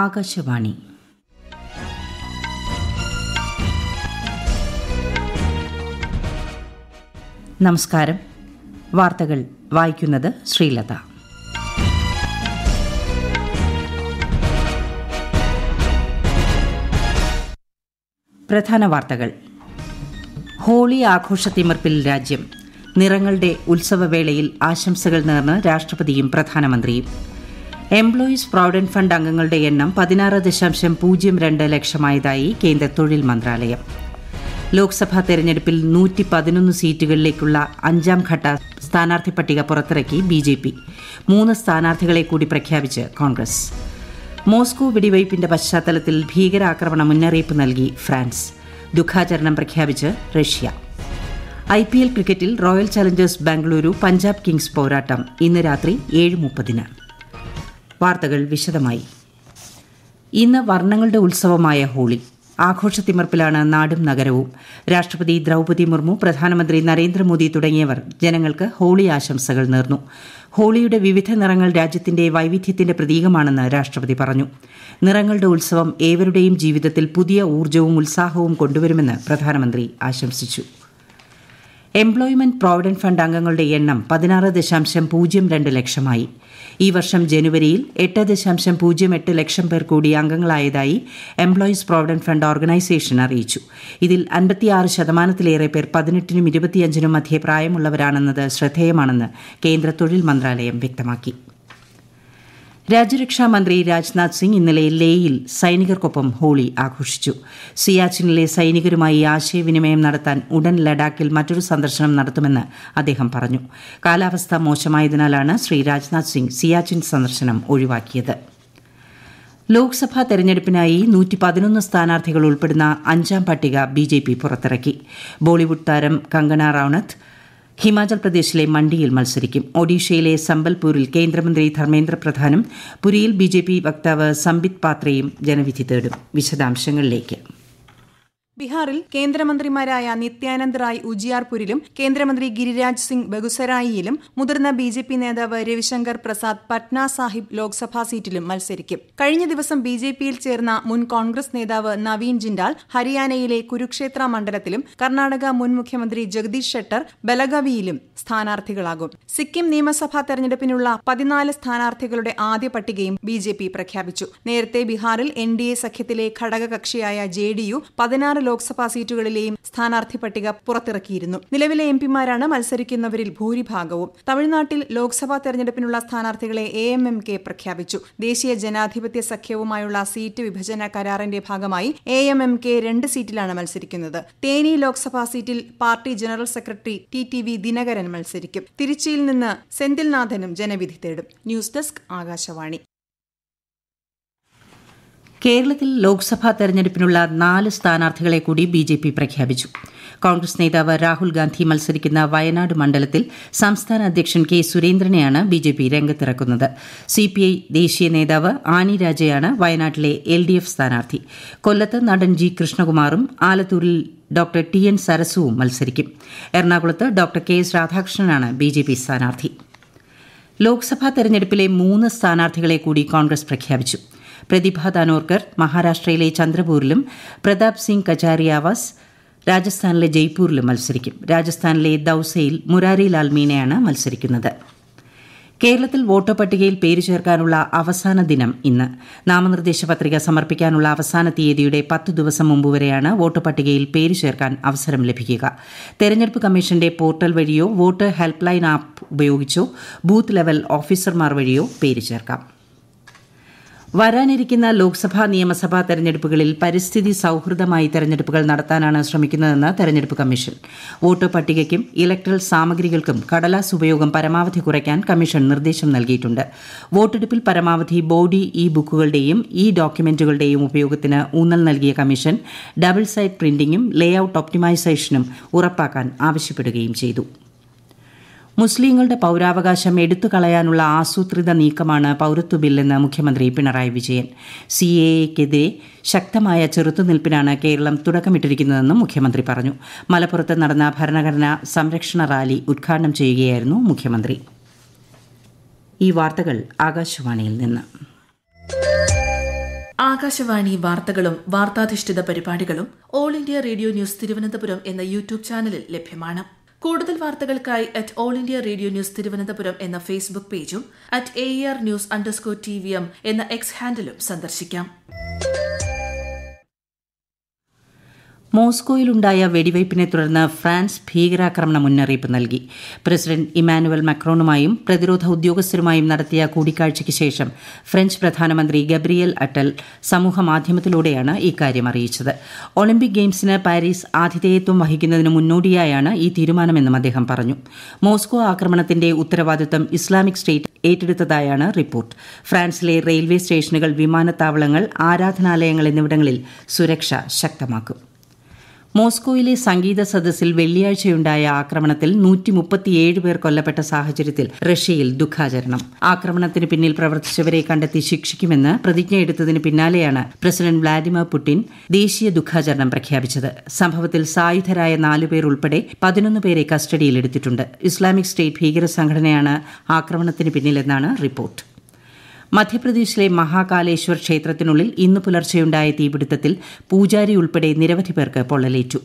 ആകാശവാണി നമസ്കാരം വാർത്തകൾ വായിക്കുന്നത് ശ്രീലത പ്രധാന വാർത്തകൾ ഹോളി ആഘോഷത്തിമർപ്പിൽ രാജ്യം നിറങ്ങളുടെ ഉത്സവവേളയിൽ ആശംസകൾ നേർന്ന് രാഷ്ട്രപതിയും പ്രധാനമന്ത്രിയും എംപ്ലോയീസ് പ്രോവിഡന്റ് ഫണ്ട് അംഗങ്ങളുടെ എണ്ണം പതിനാറ് ദശാംശം പൂജ്യം രണ്ട് ലക്ഷമായതായി കേന്ദ്ര തൊഴിൽ മന്ത്രാലയം ലോക്സഭാ തെരഞ്ഞെടുപ്പിൽ നൂറ്റി പതിനൊന്ന് സീറ്റുകളിലേക്കുള്ള അഞ്ചാം ഘട്ട സ്ഥാനാർത്ഥി പട്ടിക പുറത്തിറക്കി ബി ജെ പി മൂന്ന് സ്ഥാനാർത്ഥികളെ കൂടി പ്രഖ്യാപിച്ച് കോൺഗ്രസ് മോസ്കോ വെടിവയ്പിന്റെ പശ്ചാത്തലത്തിൽ ഭീകരാക്രമണ മുന്നറിയിപ്പ് നൽകി ഫ്രാൻസ് ദുഃഖാചരണം പ്രഖ്യാപിച്ച് റഷ്യ ഐ പി എൽ ക്രിക്കറ്റിൽ Royal Challengers Bengaluru Punjab Kings പോരാട്ടം ഇന്ന് രാത്രി ഏഴ് മുപ്പതിനാണ് വാർത്തകൾ വിശദമായി ഇന്ന് വർണ്ണങ്ങളുടെ ഉത്സവമായ ഹോളി ആഘോഷത്തിമർപ്പിലാണ് നാടും നഗരവും രാഷ്ട്രപതി ദ്രൗപതി മുർമു പ്രധാനമന്ത്രി നരേന്ദ്രമോദി തുടങ്ങിയവർ ജനങ്ങൾക്ക് ഹോളി ആശംസകൾ നേർന്നു ഹോളിയുടെ വിവിധ നിറങ്ങൾ രാജ്യത്തിന്റെ വൈവിധ്യത്തിന്റെ പ്രതീകമാണെന്ന് രാഷ്ട്രപതി പറഞ്ഞു നിറങ്ങളുടെ ഉത്സവം ഏവരുടെയും ജീവിതത്തിൽ പുതിയ ഊർജ്ജവും ഉത്സാഹവും കൊണ്ടുവരുമെന്ന് പ്രധാനമന്ത്രി ആശംസിച്ചു എംപ്ലോയ്മെന്റ് പ്രോവിഡന്റ് ഫണ്ട് അംഗങ്ങളുടെ എണ്ണം പതിനാറ് ദശാംശം പൂജ്യം രണ്ട് ലക്ഷമായി ഈ വർഷം ജനുവരിയിൽ എട്ട് ദശാംശം പൂജ്യം എട്ട് ലക്ഷം പേർ കൂടി അംഗങ്ങളായതായി എംപ്ലോയീസ് പ്രോവിഡന്റ് ഫണ്ട് ഓർഗനൈസേഷൻ അറിയിച്ചു ഇതിൽ അൻപത്തിയാറ് ശതമാനത്തിലേറെ പേർ പതിനെട്ടിനും ഇരുപത്തിയഞ്ചിനും മധ്യേ പ്രായമുള്ളവരാണെന്നത് ശ്രദ്ധേയമാണെന്ന് കേന്ദ്ര തൊഴിൽ മന്ത്രാലയം വ്യക്തമാക്കി രാജ്യരക്ഷാ മന്ത്രി രാജ്നാഥ് സിംഗ് ഇന്നലെ ലേയിൽ സൈനികർക്കൊപ്പം ഹോളി ആഘോഷിച്ചു സിയാച്ചിനിലെ സൈനികരുമായി ആശയവിനിമയം നടത്താൻ ഉടൻ ലഡാക്കിൽ മറ്റൊരു സന്ദർശനം നടത്തുമെന്ന് അദ്ദേഹം പറഞ്ഞു കാലാവസ്ഥ മോശമായതിനാലാണ് ശ്രീ രാജ്നാഥ് സിംഗ് സിയാച്ചിൻ സന്ദർശനം ഒഴിവാക്കിയത് ലോക്സഭാ തെരഞ്ഞെടുപ്പിനായി നൂറ്റി പതിനൊന്ന് സ്ഥാനാർത്ഥികൾ ഉൾപ്പെടുന്ന അഞ്ചാം പട്ടിക ബിജെപി പുറത്തിറക്കി ബോളിവുഡ് താരം കങ്കണ റൌണത്ത് ഹിമാചൽ പ്രദേശിലെ മണ്ഡിയിൽ മത്സരിക്കും ഒഡീഷയിലെ സമ്പൽപൂരിൽ കേന്ദ്രമന്ത്രി ധർമ്മേന്ദ്ര പ്രധാനും പുരിയിൽ ബിജെപി വക്താവ് സംബിത് പാത്രയും ജനവിധി തേടും വിശദാംശങ്ങളിലേക്ക് ബീഹാറിൽ കേന്ദ്രമന്ത്രിമാരായ നിത്യാനന്ദ് റായ് ഉജിയാർപൂരിലും കേന്ദ്രമന്ത്രി ഗിരിരാജ് സിംഗ് ബഗുസരായിയിലും മുതിർന്ന ബി ജെ പി നേതാവ് രവിശങ്കർ പ്രസാദ് പട്ന സാഹിബ് ലോക്സഭാ സീറ്റിലും മത്സരിക്കും കഴിഞ്ഞ ദിവസം ബി ജെ പിയിൽ ചേർന്ന മുൻ കോൺഗ്രസ് നേതാവ് നവീൻ ജിൻഡാൽ ഹരിയാനയിലെ കുരുക്ഷേത്ര മണ്ഡലത്തിലും കർണാടക മുൻ മുഖ്യമന്ത്രി ജഗദീഷ് ഷെട്ടർ ബലഗവിയിലും സ്ഥാനാർത്ഥികളാകും സിക്കിം നിയമസഭാ തെരഞ്ഞെടുപ്പിനുള്ള പതിനാല് സ്ഥാനാർത്ഥികളുടെ ആദ്യ പട്ടികയും ബി ജെ പി പ്രഖ്യാപിച്ചു നേരത്തെ ബീഹാറിൽ എൻ ഡി എ സഖ്യത്തിലെ ഘടകകക്ഷിയായ ജെ ഡി യു പതിനാറ് ലോക്സഭാ സീറ്റുകളിലെയും സ്ഥാനാർത്ഥി പട്ടിക പുറത്തിറക്കിയിരുന്നു നിലവിലെ എം പിമാരാണ് മത്സരിക്കുന്നവരിൽ ഭൂരിഭാഗവും തമിഴ്നാട്ടിൽ ലോക്സഭാ തെരഞ്ഞെടുപ്പിനുള്ള സ്ഥാനാർത്ഥികളെ എ എം എം കെ പ്രഖ്യാപിച്ചു ദേശീയ ജനാധിപത്യ സഖ്യവുമായുള്ള സീറ്റ് വിഭജന കരാറിന്റെ ഭാഗമായി എ എം എം കെ രണ്ട് സീറ്റിലാണ് മത്സരിക്കുന്നത് തേനി ലോക്സഭാ സീറ്റിൽ party general secretary T T V Dinakaran മത്സരിക്കും തിരുച്ചിയിൽ നിന്ന് സെന്തിൽനാഥനും ജനവിധി തേടും ന്യൂസ് ഡെസ്ക് ആകാശവാണി കേരളത്തിൽ ലോക്സഭാ തെരഞ്ഞെടുപ്പിനുള്ള നാല് സ്ഥാനാർത്ഥികളെ കൂടി ബി ജെ പി പ്രഖ്യാപിച്ചു കോൺഗ്രസ് നേതാവ് രാഹുൽ ഗാന്ധി മത്സരിക്കുന്ന വയനാട് മണ്ഡലത്തിൽ സംസ്ഥാന അധ്യക്ഷൻ കെ സുരേന്ദ്രനെയാണ് ബി ജെ പി രംഗത്തിറക്കുന്നത് സി പി ഐ ദേശീയ നേതാവ് ആനി രാജയാണ് വയനാട്ടിലെ എൽ ഡി എഫ് സ്ഥാനാർത്ഥി കൊല്ലത്ത് നടൻ ജി കൃഷ്ണകുമാറും ആലത്തൂരിൽ ഡോക്ടർ ടി എൻ സരസുവും മത്സരിക്കും എറണാകുളത്ത് ഡോക്ടർ കെ എസ് രാധാകൃഷ്ണനാണ് ബി ജെ പി സ്ഥാനാർത്ഥി ലോക്സഭാ തെരഞ്ഞെടുപ്പിലെ മൂന്ന് സ്ഥാനാർത്ഥികളെ കൂടി കോൺഗ്രസ് പ്രഖ്യാപിച്ചു പ്രതിഭ ദാനോർക്കർ മഹാരാഷ്ട്രയിലെ ചന്ദ്രപൂരിലും പ്രതാപ് സിംഗ് കജാരിയാവാസ് രാജസ്ഥാനിലെ ജയ്പൂരിലും മത്സരിക്കും രാജസ്ഥാനിലെ ദൌസയിൽ മുരാരിലാൽ മീനയാണ് മത്സരിക്കുന്നത് കേരളത്തിൽ വോട്ടർ പട്ടികയിൽ പേര് ചേർക്കാനുള്ള അവസാന ദിനം ഇന്ന് നാമനിർദ്ദേശ പത്രിക സമർപ്പിക്കാനുള്ള അവസാന തീയതിയുടെ പത്ത് ദിവസം മുമ്പ് വരെയാണ് വോട്ടർ പട്ടികയിൽ പേര് ചേർക്കാൻ അവസരം ലഭിക്കുക തെരഞ്ഞെടുപ്പ് കമ്മീഷന്റെ പോർട്ടൽ വഴിയോ വോട്ടർ ഹെൽപ്പ് ലൈൻ ആപ്പ് ഉപയോഗിച്ചോ ബൂത്ത് ലെവൽ ഓഫീസർമാർ വഴിയോ പേര് ചേർക്കാം വരാനിരിക്കുന്ന ലോക്സഭാ നിയമസഭാ തെരഞ്ഞെടുപ്പുകളിൽ പരിസ്ഥിതി സൌഹൃദമായി തെരഞ്ഞെടുപ്പുകൾ നടത്താനാണ് ശ്രമിക്കുന്നതെന്ന് തെരഞ്ഞെടുപ്പ് കമ്മീഷൻ വോട്ട് പട്ടികയ്ക്കും ഇലക്ട്രൽ സാമഗ്രികൾക്കും കടലാസ് ഉപയോഗം പരമാവധി കുറയ്ക്കാൻ കമ്മീഷൻ നിർദ്ദേശം നൽകിയിട്ടുണ്ട് വോട്ടെടുപ്പിൽ പരമാവധി ബോഡി ഇ ബുക്കുകളുടെയും ഇ ഡോക്യുമെന്റുകളുടെയും ഉപയോഗത്തിന് ഊന്നൽ നൽകിയ കമ്മീഷൻ ഡബിൾ സൈഡ് പ്രിന്റിംഗും ലേഔട്ട് ഒപ്റ്റിമൈസേഷനും ഉറപ്പാക്കാൻ ആവശ്യപ്പെടുകയും ചെയ്തു മുസ്ലിങ്ങളുടെ പൗരാവകാശം എടുത്തു കളയാനുള്ള ആസൂത്രിത നീക്കമാണ് പൗരത്വ ബില്ലെന്ന് മുഖ്യമന്ത്രി പിണറായി വിജയൻ സി എ എക്കെതിരെ ശക്തമായ ചെറുത്തുനിൽപ്പിനാണ് കേരളം തുടക്കമിട്ടിരിക്കുന്നതെന്നും മുഖ്യമന്ത്രി പറഞ്ഞു മലപ്പുറത്ത് നടന്ന ഭരണഘടനാ സംരക്ഷണ റാലി ഉദ്ഘാടനം ചെയ്യുകയായിരുന്നു മുഖ്യമന്ത്രി ഈ വാർത്തകൾ ആകാശവാണിയിൽ നിന്ന് ആകാശവാണി വാർത്തകളും വാർത്താധിഷ്ഠിത പരിപാടികളും All India Radio News Thiruvananthapuram എന്ന യൂട്യൂബ് ചാനലിൽ ലഭ്യമാണ് കൂടുതൽ വാർത്തകൾക്കായി at All India Radio News Thiruvananthapuram എന്ന ഫേസ്ബുക്ക് പേജും at A R news underscore T V M എന്ന എക്സ് ഹാൻഡിലും സന്ദർശിക്കാം മോസ്കോയിലുണ്ടായ വെടിവയ്പ്പിനെ തുടർന്ന് ഫ്രാൻസ് ഭീകരാക്രമണ മുന്നറിയിപ്പ് നൽകി പ്രസിഡന്റ് ഇമാനുവൽ മക്രോണുമായും പ്രതിരോധ ഉദ്യോഗസ്ഥരുമായും നടത്തിയ കൂടിക്കാഴ്ചയ്ക്ക് ശേഷം ഫ്രഞ്ച് പ്രധാനമന്ത്രി ഗബ്രിയൽ അട്ടൽ സമൂഹമാധ്യമത്തിലൂടെയാണ് ഇക്കാര്യം അറിയിച്ചത് ഒളിമ്പിക് ഗെയിംസിന് പാരീസ് ആതിഥേയത്വം വഹിക്കുന്നതിന് മുന്നോടിയായാണ് ഈ തീരുമാനമെന്നും അദ്ദേഹം പറഞ്ഞു മോസ്കോ ആക്രമണത്തിന്റെ ഉത്തരവാദിത്വം ഇസ്ലാമിക് സ്റ്റേറ്റ് ഏറ്റെടുത്തതായാണ് റിപ്പോർട്ട് ഫ്രാൻസിലെ റെയിൽവേ സ്റ്റേഷനുകൾ വിമാനത്താവളങ്ങൾ ആരാധനാലയങ്ങൾ എന്നിവിടങ്ങളിൽ സുരക്ഷ ശക്തമാക്കും മോസ്കോയിലെ സംഗീത സദസ്സിൽ വെള്ളിയാഴ്ചയുണ്ടായ ആക്രമണത്തിൽ നൂറ്റി മുപ്പത്തിയേഴ് പേർ കൊല്ലപ്പെട്ട സാഹചര്യത്തിൽ റഷ്യയിൽ ദുഃഖാചരണം ആക്രമണത്തിന് പിന്നിൽ പ്രവർത്തിച്ചവരെ കണ്ടെത്തി ശിക്ഷിക്കുമെന്ന് എടുത്തതിന് പിന്നാലെയാണ് പ്രസിഡന്റ് വ്ളാഡിമിർ പുടിൻ ദേശീയ ദുഃഖാചരണം പ്രഖ്യാപിച്ചത് സംഭവത്തിൽ സായുധരായ നാലുപേർ ഉൾപ്പെടെ പതിനൊന്ന് പേരെ കസ്റ്റഡിയിലെടുത്തിട്ടുണ്ട് ഇസ്ലാമിക് സ്റ്റേറ്റ് ഭീകര സംഘടനയാണ് ആക്രമണത്തിന് പിന്നിലെന്നാണ് റിപ്പോർട്ട് മധ്യപ്രദേശിലെ മഹാകാലേശ്വർ ക്ഷേത്രത്തിനുള്ളിൽ ഇന്ന് പുലർച്ചെയുണ്ടായ തീപിടുത്തത്തിൽ പൂജാരി ഉൾപ്പെടെ നിരവധി പേർക്ക് പൊള്ളലേറ്റു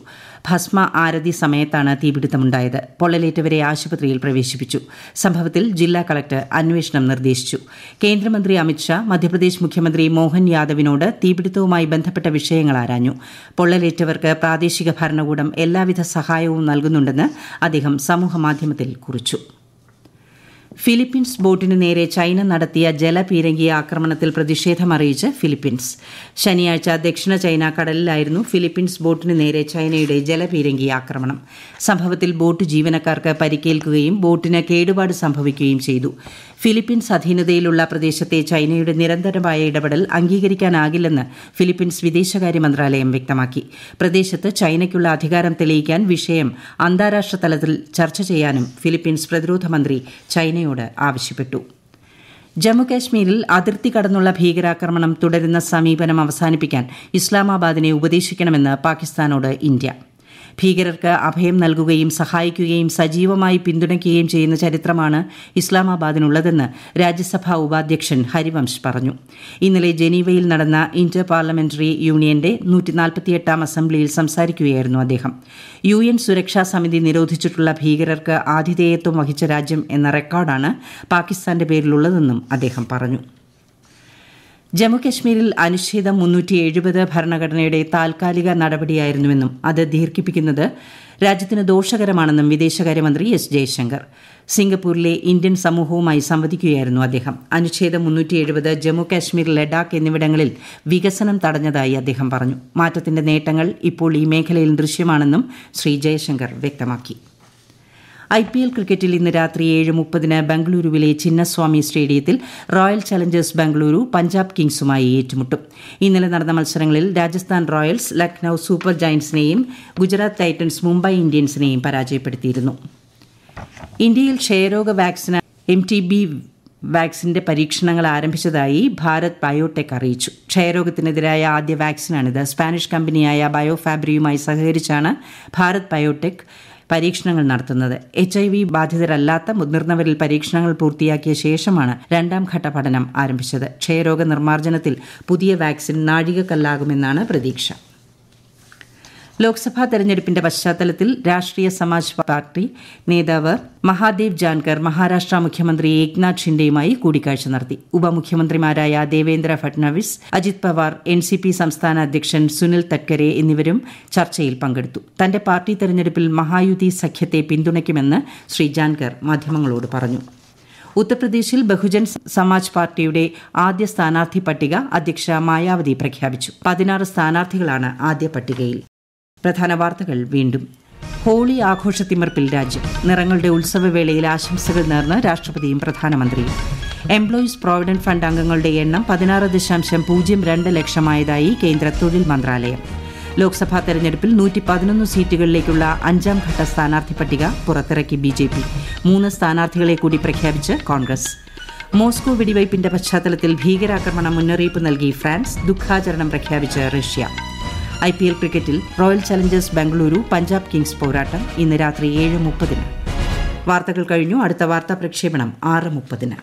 ഭസ്മ ആരതി സമയത്താണ് തീപിടുത്തമുണ്ടായത് പൊള്ളലേറ്റവരെ ആശുപത്രിയിൽ പ്രവേശിപ്പിച്ചു സംഭവത്തിൽ ജില്ലാ കളക്ടർ അന്വേഷണം നിർദ്ദേശിച്ചു കേന്ദ്രമന്ത്രി അമിത്ഷാ മധ്യപ്രദേശ് മുഖ്യമന്ത്രി മോഹൻ യാദവിനോട് തീപിടുത്തവുമായി ബന്ധപ്പെട്ട വിഷയങ്ങൾ ആരാഞ്ഞു പൊള്ളലേറ്റവർക്ക് പ്രാദേശിക ഭരണകൂടം എല്ലാവിധ സഹായവും നൽകുന്നുണ്ടെന്ന് അദ്ദേഹം സമൂഹമാധ്യമത്തിൽ കുറിച്ചു ഫിലിപ്പീൻസ് ബോട്ടിന് നേരെ ചൈന നടത്തിയ ജലപീരങ്കി ആക്രമണത്തിൽ പ്രതിഷേധമറിയിച്ച് ഫിലിപ്പീൻസ് ശനിയാഴ്ച ദക്ഷിണ ചൈന കടലിലായിരുന്നു ഫിലിപ്പീൻസ് ബോട്ടിന് നേരെ ചൈനയുടെ ജലപീരങ്കി ആക്രമണം സംഭവത്തിൽ ബോട്ട് ജീവനക്കാർക്ക് പരിക്കേൽക്കുകയും ബോട്ടിന് കേടുപാട് സംഭവിക്കുകയും ചെയ്തു ഫിലിപ്പീൻസ് അധീനതയിലുള്ള പ്രദേശത്തെ ചൈനയുടെ നിരന്തരമായ ഇടപെടൽ അംഗീകരിക്കാനാകില്ലെന്ന് ഫിലിപ്പീൻസ് വിദേശകാര്യ മന്ത്രാലയം വ്യക്തമാക്കി പ്രദേശത്ത് ചൈനയ്ക്കുള്ള അധികാരം തെളിയിക്കാൻ വിഷയം അന്താരാഷ്ട്ര തലത്തിൽ ചർച്ച ചെയ്യാനും ഫിലിപ്പീൻസ് പ്രതിരോധ മന്ത്രി ചൈനയോട് ആവശ്യപ്പെട്ടു ജമ്മുകാശ്മീരിൽ അതിർത്തി കടന്നുള്ള ഭീകരാക്രമണം തുടരുന്ന സമീപനം അവസാനിപ്പിക്കാൻ ഇസ്ലാമാബാദിനെ ഉപദേശിക്കണമെന്ന് പാകിസ്ഥാനോട് ഇന്ത്യ ഭീകരർക്ക് അഭയം നൽകുകയും സഹായിക്കുകയും സജീവമായി പിന്തുണയ്ക്കുകയും ചെയ്യുന്ന ചരിത്രമാണ് ഇസ്ലാമാബാദിനുള്ളതെന്ന് രാജ്യസഭാ ഉപാധ്യക്ഷൻ ഹരിവംശ് പറഞ്ഞു ഇന്നലെ ജനീവയിൽ നടന്ന ഇന്റർ പാർലമെന്ററി യൂണിയന്റെ നൂറ്റിനാൽപ്പത്തിയെട്ടാം അസംബ്ലിയിൽ സംസാരിക്കുകയായിരുന്നു അദ്ദേഹം യു എൻ സുരക്ഷാ സമിതി നിരോധിച്ചിട്ടുള്ള ഭീകരർക്ക് ആതിഥേയത്വം വഹിച്ച രാജ്യം എന്ന റെക്കോർഡാണ് പാകിസ്ഥാന്റെ പേരിലുള്ളതെന്നും അദ്ദേഹം പറഞ്ഞു ജമ്മുകശ്മീരിൽ അനുച്ഛേദം മുന്നൂറ്റി എഴുപത് ഭരണഘടനയുടെ താൽക്കാലിക നടപടിയായിരുന്നുവെന്നും അത് ദീർഘിപ്പിക്കുന്നത് രാജ്യത്തിന് ദോഷകരമാണെന്നും വിദേശകാര്യമന്ത്രി എസ് ജയശങ്കർ സിംഗപ്പൂരിലെ ഇന്ത്യൻ സമൂഹവുമായി സംവദിക്കുകയായിരുന്നു അദ്ദേഹം അനുച്ഛേദം മുന്നൂറ്റി എഴുപത് ജമ്മു കാശ്മീർ ലഡാക്ക് എന്നിവിടങ്ങളിൽ വികസനം തടഞ്ഞതായി അദ്ദേഹം പറഞ്ഞു മാറ്റത്തിന്റെ നേട്ടങ്ങൾ ഇപ്പോൾ ഈ മേഖലയിൽ ദൃശ്യമാണെന്നും ശ്രീ ജയശങ്കർ വ്യക്തമാക്കി ഐ പി എൽ ക്രിക്കറ്റിൽ ഇന്ന് രാത്രി ഏഴ് മുപ്പതിന് ബംഗളൂരുവിലെ ചിന്നസ്വാമി സ്റ്റേഡിയത്തിൽ റോയൽ ചലഞ്ചേഴ്സ് ബംഗളൂരു പഞ്ചാബ് കിങ്സുമായി ഏറ്റുമുട്ടും ഇന്നലെ നടന്ന മത്സരങ്ങളിൽ രാജസ്ഥാൻ റോയൽസ് ലക്നൌ സൂപ്പർ ജയൻസിനെയും ഗുജറാത്ത് ടൈറ്റൻസ് മുംബൈ ഇന്ത്യൻസിനെയും പരാജയപ്പെടുത്തിയിരുന്നു ഇന്ത്യയിൽ ക്ഷയരോഗ വാക്സിന് എം ടി ബി വാക്സിന്റെ പരീക്ഷണങ്ങൾ ആരംഭിച്ചതായി ഭാരത് ബയോടെക് അറിയിച്ചു ക്ഷയരോഗത്തിനെതിരായ ആദ്യ വാക്സിനാണിത് സ്പാനിഷ് കമ്പനിയായ ബയോഫാബ്രിയുമായി സഹകരിച്ചാണ് ഭാരത് ബയോടെക് പരീക്ഷണങ്ങൾ നടത്തുന്നത് എച്ച് ഐ വി ബാധിതരല്ലാത്ത മുതിർന്നവരിൽ പരീക്ഷണങ്ങൾ പൂർത്തിയാക്കിയ ശേഷമാണ് രണ്ടാം ഘട്ട പഠനം ആരംഭിച്ചത് ക്ഷയരോഗ നിർമ്മാർജ്ജനത്തിൽ പുതിയ വാക്സിൻ നാഴികക്കല്ലാകുമെന്നാണ് പ്രതീക്ഷ ലോക്സഭാ തെരഞ്ഞെടുപ്പിന്റെ പശ്ചാത്തലത്തിൽ രാഷ്ട്രീയ സമാജ് പാർട്ടി നേതാവ് മഹാദേവ് ജാൻകർ മഹാരാഷ്ട്ര മുഖ്യമന്ത്രി ഏക്നാഥ് ഷിൻഡെയുമായി കൂടിക്കാഴ്ച നടത്തി ഉപമുഖ്യമന്ത്രിമാരായ Devendra Fadnavis Ajit Pawar N C P സംസ്ഥാന അധ്യക്ഷൻ സുനിൽ തക്കരെ എന്നിവരും ചർച്ചയിൽ പങ്കെടുത്തു തന്റെ പാർട്ടി തെരഞ്ഞെടുപ്പിൽ മഹായുതി സഖ്യത്തെ പിന്തുണയ്ക്കുമെന്ന് ശ്രീ ജാൻകർ മാധ്യമങ്ങളോട് പറഞ്ഞു ഉത്തർപ്രദേശിൽ ബഹുജൻ സമാജ് പാർട്ടിയുടെ ആദ്യ സ്ഥാനാർത്ഥി പട്ടിക അധ്യക്ഷ മായാവതി പ്രഖ്യാപിച്ചു പതിനാറ് സ്ഥാനാർത്ഥികളാണ് ആദ്യ പട്ടികയിൽ പ്രധാന വാർത്തകൾ വീണ്ടും ഹോളി തിമർപ്പിൽ രാജ്യം നിറങ്ങളുടെ ഉത്സവവേളയിൽ ആശംസകൾ നേർന്ന് രാഷ്ട്രപതിയും പ്രധാനമന്ത്രിയും എംപ്ലോയീസ് പ്രോവിഡന്റ് ഫണ്ട് അംഗങ്ങളുടെ എണ്ണം പതിനാറ് ദശാംശം പൂജ്യം രണ്ട് ലക്ഷമായതായി കേന്ദ്ര തൊഴിൽ മന്ത്രാലയം ലോക്സഭാ തെരഞ്ഞെടുപ്പിൽ നൂറ്റി പതിനൊന്ന് സീറ്റുകളിലേക്കുള്ള അഞ്ചാം ഘട്ട സ്ഥാനാർത്ഥി പട്ടിക പുറത്തിറക്കി ബി ജെ പി മൂന്ന് സ്ഥാനാർത്ഥികളെ കൂടി പ്രഖ്യാപിച്ച് കോൺഗ്രസ് മോസ്കോ വെടിവയ്പിന്റെ പശ്ചാത്തലത്തിൽ ഭീകരാക്രമണ മുന്നറിയിപ്പ് നൽകി ഫ്രാൻസ് ദുഃഖാചരണം പ്രഖ്യാപിച്ച് റഷ്യ ഐ പി എൽ ക്രിക്കറ്റിൽ Royal Challengers Bengaluru Punjab Kings പോരാട്ടം ഇന്ന് രാത്രി ഏഴ് മുപ്പതിന് വാർത്തകൾ കഴിഞ്ഞു അടുത്ത വാർത്താ പ്രക്ഷേപണം ആറ് മുപ്പതിന്